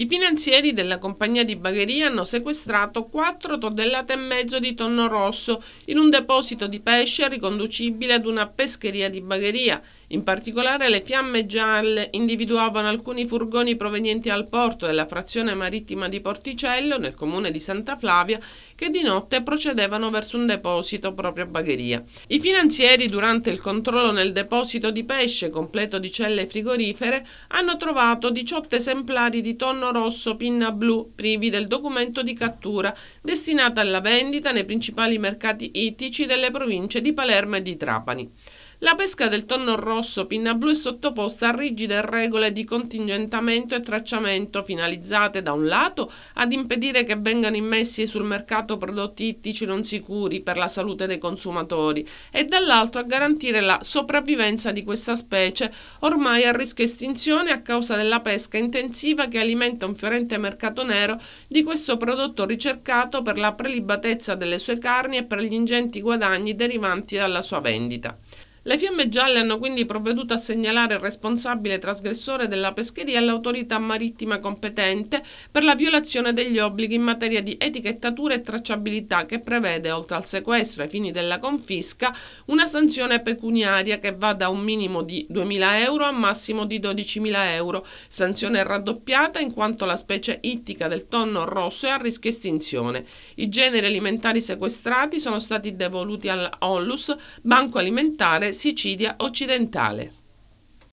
I finanzieri della compagnia di bagheria hanno sequestrato 4 tonnellate e mezzo di tonno rosso in un deposito di pesce riconducibile ad una pescheria di bagheria. In particolare le fiamme gialle individuavano alcuni furgoni provenienti al porto della frazione marittima di Porticello, nel comune di Santa Flavia, che di notte procedevano verso un deposito proprio a Bagheria. I finanzieri, durante il controllo nel deposito di pesce completo di celle frigorifere, hanno trovato 18 esemplari di tonno rosso pinna blu privi del documento di cattura, destinata alla vendita nei principali mercati ittici delle province di Palermo e di Trapani. La pesca del tonno rosso pinna blu è sottoposta a rigide regole di contingentamento e tracciamento finalizzate da un lato ad impedire che vengano immessi sul mercato prodotti ittici non sicuri per la salute dei consumatori e dall'altro a garantire la sopravvivenza di questa specie ormai a rischio estinzione a causa della pesca intensiva che alimenta un fiorente mercato nero di questo prodotto ricercato per la prelibatezza delle sue carni e per gli ingenti guadagni derivanti dalla sua vendita. Le fiamme gialle hanno quindi provveduto a segnalare il responsabile trasgressore della pescheria all'autorità marittima competente per la violazione degli obblighi in materia di etichettatura e tracciabilità che prevede, oltre al sequestro ai fini della confisca, una sanzione pecuniaria che va da un minimo di 2.000 euro a massimo di 12.000 euro, sanzione raddoppiata in quanto la specie ittica del tonno rosso è a rischio estinzione. I generi alimentari sequestrati sono stati devoluti all'Ollus, Banco Alimentare Sicilia occidentale.